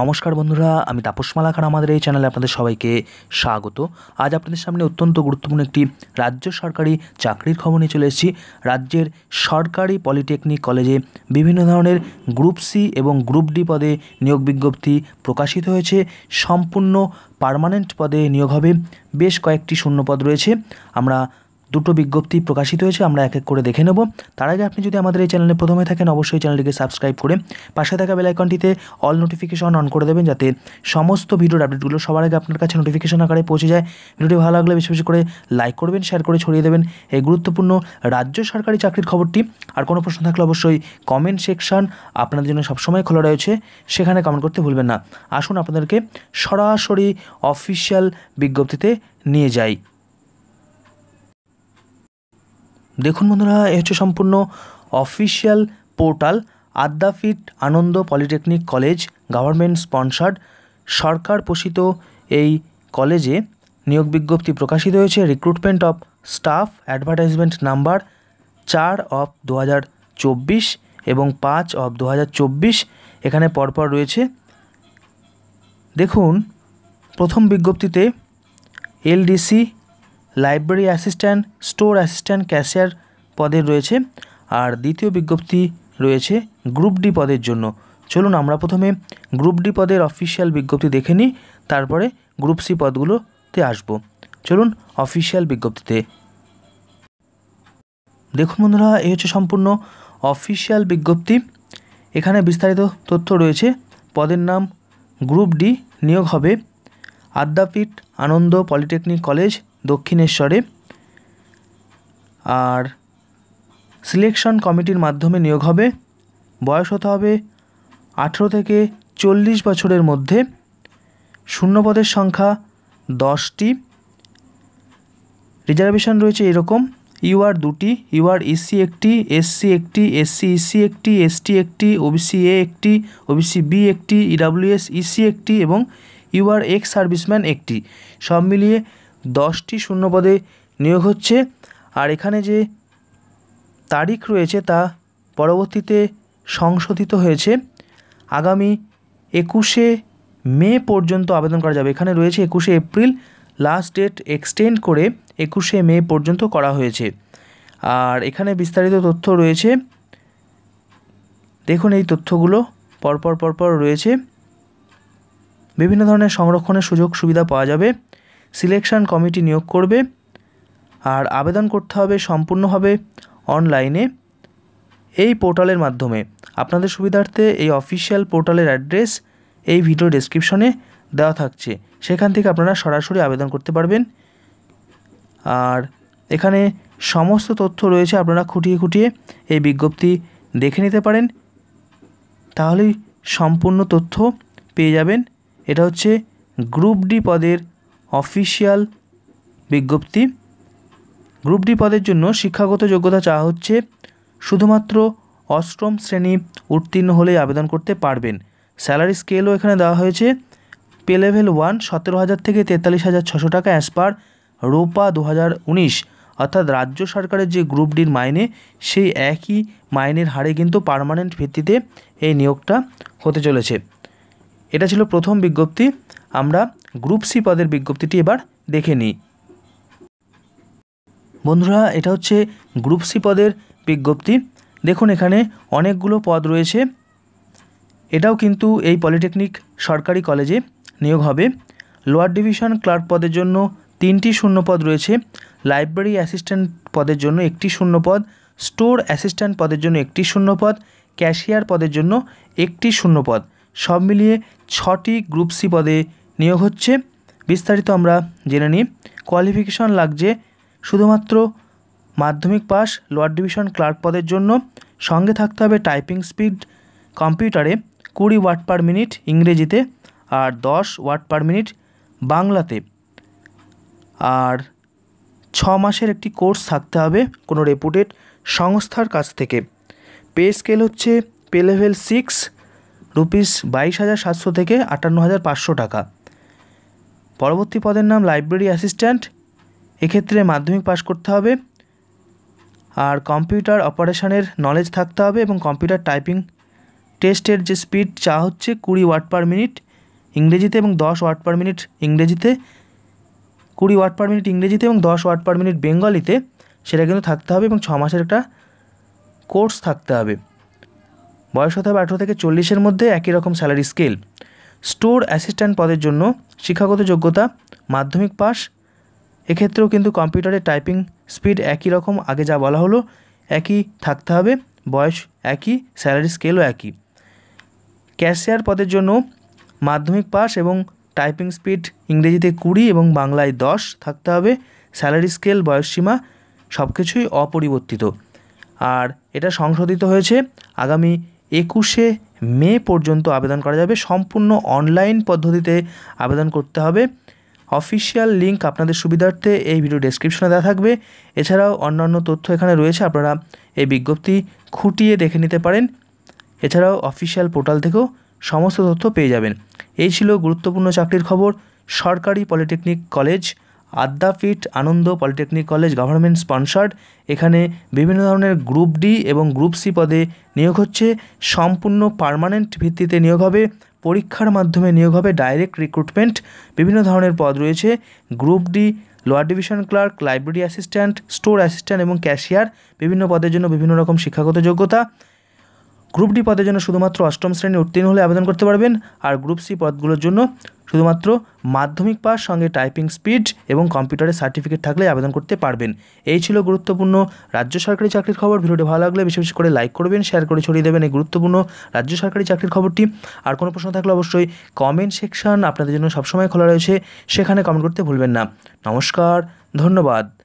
নমস্কার বন্ধুরা আমি তাপস মালাকার আমাদের এই চ্যানেলে আপনাদের সবাইকে স্বাগত আজ আপনাদের সামনে অত্যন্ত গুরুত্বপূর্ণ একটি রাজ্য সরকারি চাকরির খবর নিয়ে চলে এসেছি রাজ্যের সরকারি পলিটেকনিক কলেজে বিভিন্ন ধরনের গ্রুপ সি এবং গ্রুপ ডি পদে নিয়োগ বিজ্ঞপ্তি প্রকাশিত হয়েছে সম্পূর্ণ পারমানেন্ট পদে নিয়োগ হবে বেশ কয়েকটি শূন্যপদ রয়েছে আমরা দুটো বিজ্ঞপ্তি প্রকাশিত হয়েছে আমরা এক এক করে দেখে নেব তার আগে আপনি যদি আমাদের এই চ্যানেলে প্রথমে থাকেন অবশ্যই চ্যানেলটিকে সাবস্ক্রাইব করে পাশে থাকা বেলাইকনটিতে অল নোটিফিকেশন অন করে দেবেন যাতে সমস্ত ভিডিওর আপডেটগুলো সবার আগে আপনার কাছে নোটিফিকেশন আকারে পৌঁছে যায় ভিডিওটি ভালো লাগলে বেশি বেশি করে লাইক করবেন শেয়ার করে ছড়িয়ে দেবেন এই গুরুত্বপূর্ণ রাজ্য সরকারি চাকরির খবরটি আর কোনো প্রশ্ন থাকলে অবশ্যই কমেন্ট সেকশন আপনাদের জন্য সবসময় খোলা রয়েছে সেখানে কমেন্ট করতে ভুলবেন না আসুন আপনাদেরকে সরাসরি অফিসিয়াল বিজ্ঞপ্তিতে নিয়ে যাই দেখুন বন্ধুরা এ হচ্ছে সম্পূর্ণ official portal Adyapith Ananda polytechnic college government sponsored সরকার পোষিত এই কলেজে নিয়োগ বিজ্ঞপ্তি প্রকাশিত হয়েছে recruitment of staff advertisement number চার অফ দু এবং পাঁচ অফ দু এখানে পরপর রয়েছে দেখুন প্রথম বিজ্ঞপ্তিতে LDC library assistant store assistant cashier পদের রয়েছে আর দ্বিতীয় বিজ্ঞপ্তি রয়েছে গ্রুপ ডি পদের জন্য চলুন আমরা প্রথমে গ্রুপ ডি পদের অফিসিয়াল বিজ্ঞপ্তি দেখে নিই তারপরে গ্রুপ সি পদগুলোতে আসব চলুন অফিসিয়াল বিজ্ঞপ্তিতে দেখুন বন্ধুরা এই হচ্ছে সম্পূর্ণ অফিসিয়াল বিজ্ঞপ্তি এখানে বিস্তারিত তথ্য রয়েছে পদের নাম গ্রুপ ডি নিয়োগ হবে আদ্যাপীঠ আনন্দ পলিটেকনিক কলেজ দক্ষিণেশ্বরে আর সিলেকশন কমিটির মাধ্যমে নিয়োগ হবে বয়স হতে হবে আঠেরো থেকে চল্লিশ বছরের মধ্যে শূন্যপদের সংখ্যা দশটি রিজার্ভেশন রয়েছে এরকম ইউআর দুটি ইউআর ইসি e একটি এসসি একটি এসসি ইসি e একটি এসটি একটি ওবিসি এ একটি ওবিসি বি একটি ইডাব্লিউএস e ইসি একটি এবং ইউআর এক্স সার্ভিসম্যান একটি সব মিলিয়ে দশটি শূন্যপদে নিয়োগ হচ্ছে আর এখানে যে তারিখ রয়েছে তা পরবর্তীতে সংশোধিত হয়েছে আগামী একুশে মে পর্যন্ত আবেদন করা যাবে এখানে রয়েছে একুশে এপ্রিল লাস্ট ডেট এক্সটেন্ড করে একুশে মে পর্যন্ত করা হয়েছে আর এখানে বিস্তারিত তথ্য রয়েছে দেখুন এই তথ্যগুলো পরপর পরপর রয়েছে বিভিন্ন ধরনের সংরক্ষণের সুযোগ সুবিধা পাওয়া যাবে সিলেকশন কমিটি নিয়োগ করবে আর আবেদন করতে হবে সম্পূর্ণভাবে অনলাইনে এই পোর্টালের মাধ্যমে আপনাদের সুবিধার্থে এই অফিসিয়াল পোর্টালের অ্যাড্রেস এই ভিডিও ডেসক্রিপশনে দেওয়া থাকছে সেখান থেকে আপনারা সরাসরি আবেদন করতে পারবেন আর এখানে সমস্ত তথ্য রয়েছে আপনারা খুঁটিয়ে খুঁটিয়ে এই বিজ্ঞপ্তি দেখে নিতে পারেন তাহলেই সম্পূর্ণ তথ্য পেয়ে যাবেন এটা হচ্ছে গ্রুপ ডি পদের অফিসিয়াল বিজ্ঞপ্তি গ্রুপ ডি পদের জন্য শিক্ষাগত যোগ্যতা চাওয়া হচ্ছে শুধুমাত্র অষ্টম শ্রেণী উত্তীর্ণ হলেই আবেদন করতে পারবেন স্যালারি স্কেলও এখানে দেওয়া হয়েছে পে লেভেল ওয়ান সতেরো হাজার থেকে তেতাল্লিশ হাজার ছশো টাকা অ্যাজ পার রোপা দু অর্থাৎ রাজ্য সরকারের যে গ্রুপ ডির মাইনে সেই একই মাইনের হারে কিন্তু পারমানেন্ট ভিত্তিতে এই নিয়োগটা হতে চলেছে এটা ছিল প্রথম বিজ্ঞপ্তি আমরা গ্রুপ সি পদের বিজ্ঞপ্তিটি এবার দেখে নিই বন্ধুরা এটা হচ্ছে গ্রুপ সি পদের বিজ্ঞপ্তি দেখুন এখানে অনেকগুলো পদ রয়েছে এটাও কিন্তু এই পলিটেকনিক সরকারি কলেজে নিয়োগ হবে লোয়ার ডিভিশন ক্লার্ক পদের জন্য তিনটি শূন্য পদ রয়েছে লাইব্রেরি অ্যাসিস্ট্যান্ট পদের জন্য একটি শূন্য পদ স্টোর অ্যাসিস্ট্যান্ট পদের জন্য একটি শূন্য পদ ক্যাশিয়ার পদের জন্য একটি শূন্য পদ সব মিলিয়ে ছটি গ্রুপ সি পদে নিয়োগ হচ্ছে বিস্তারিত আমরা জেনে নিই কোয়ালিফিকেশন লাগছে শুধুমাত্র মাধ্যমিক পাস লোয়ার ডিভিশন ক্লার্ক পদের জন্য সঙ্গে থাকতে হবে টাইপিং স্পিড কম্পিউটারে কুড়ি ওয়াট পার মিনিট ইংরেজিতে আর দশ ওয়াট পার মিনিট বাংলাতে আর ছ মাসের একটি কোর্স থাকতে হবে কোনো রেপুটেড সংস্থার কাছ থেকে পে স্কেল হচ্ছে পে লেভেল সিক্স রুপিস বাইশ হাজার সাতশো থেকে আটান্ন হাজার পাঁচশো টাকা পরবর্তী পদের নাম লাইব্রেরি অ্যাসিস্ট্যান্ট এক্ষেত্রে মাধ্যমিক পাশ করতে হবে আর কম্পিউটার অপারেশনের নলেজ থাকতে হবে এবং কম্পিউটার টাইপিং টেস্টের যে স্পিড চা হচ্ছে কুড়ি ওয়াট পার মিনিট ইংরেজিতে এবং দশ ওয়ার্ড পার মিনিট ইংরেজিতে কুড়ি ওয়ার্ড পার মিনিট ইংরেজিতে এবং দশ ওয়ার্ড পার মিনিট বেঙ্গলিতে সেটা কিন্তু থাকতে হবে এবং ছ মাসের একটা কোর্স থাকতে হবে বয়স হতে হবে আঠেরো থেকে চল্লিশের মধ্যে একই রকম স্যালারি স্কেল স্টোর অ্যাসিস্ট্যান্ট পদের জন্য শিক্ষাগত যোগ্যতা মাধ্যমিক পাস এক্ষেত্রেও কিন্তু কম্পিউটারে টাইপিং স্পিড একই রকম আগে যা বলা হলো একই থাকতে হবে বয়স একই স্যালারি স্কেলও একই ক্যাশিয়ার পদের জন্য মাধ্যমিক পাস এবং টাইপিং স্পিড ইংরেজিতে কুড়ি এবং বাংলায় দশ থাকতে হবে স্যালারি স্কেল বয়সসীমা সব কিছুই অপরিবর্তিত আর এটা সংশোধিত হয়েছে আগামী একুশে মে পর্যন্ত আবেদন করা যাবে সম্পূর্ণ অনলাইন পদ্ধতিতে আবেদন করতে হবে অফিসিয়াল লিঙ্ক আপনাদের সুবিধার্থে এই ভিডিও ডেসক্রিপশনে দেওয়া থাকবে এছাড়াও অন্যান্য তথ্য এখানে রয়েছে আপনারা এই বিজ্ঞপ্তি খুঁটিয়ে দেখে নিতে পারেন এছাড়াও অফিসিয়াল পোর্টাল থেকেও সমস্ত তথ্য পেয়ে যাবেন এই ছিল গুরুত্বপূর্ণ চাকরির খবর সরকারি polytechnic college Adyapith Ananda polytechnic college government sponsored এখানে বিভিন্ন ধরনের গ্রুপ ডি এবং গ্রুপ সি পদে নিয়োগ হচ্ছে সম্পূর্ণ পারমানেন্ট ভিত্তিতে নিয়োগ হবে পরীক্ষার মাধ্যমে নিয়োগ হবে ডাইরেক্ট রিক্রুটমেন্ট বিভিন্ন ধরনের পদ রয়েছে group D lower division clerk library assistant store assistant এবং ক্যাশিয়ার বিভিন্ন পদের জন্য বিভিন্ন রকম শিক্ষাগত যোগ্যতা গ্রুপ ডি পদের জন্য শুধুমাত্র অষ্টম শ্রেণী উত্তীর্ণ হলে আবেদন করতে পারবেন আর গ্রুপ সি পদগুলোর জন্য শুধুমাত্র মাধ্যমিক পাস সঙ্গে টাইপিং স্পিড এবং কম্পিউটারের সার্টিফিকেট থাকলে আবেদন করতে পারবেন এই ছিল গুরুত্বপূর্ণ রাজ্য সরকারি চাকরির খবর ভিডিওটি ভালো লাগলে বিশেষ করে লাইক করবেন শেয়ার করে ছড়িয়ে দেবেন এই গুরুত্বপূর্ণ রাজ্য সরকারি চাকরির খবরটি আর কোনো প্রশ্ন থাকলে অবশ্যই কমেন্ট সেকশন আপনাদের জন্য সবসময় খোলা রয়েছে সেখানে কমেন্ট করতে ভুলবেন না নমস্কার ধন্যবাদ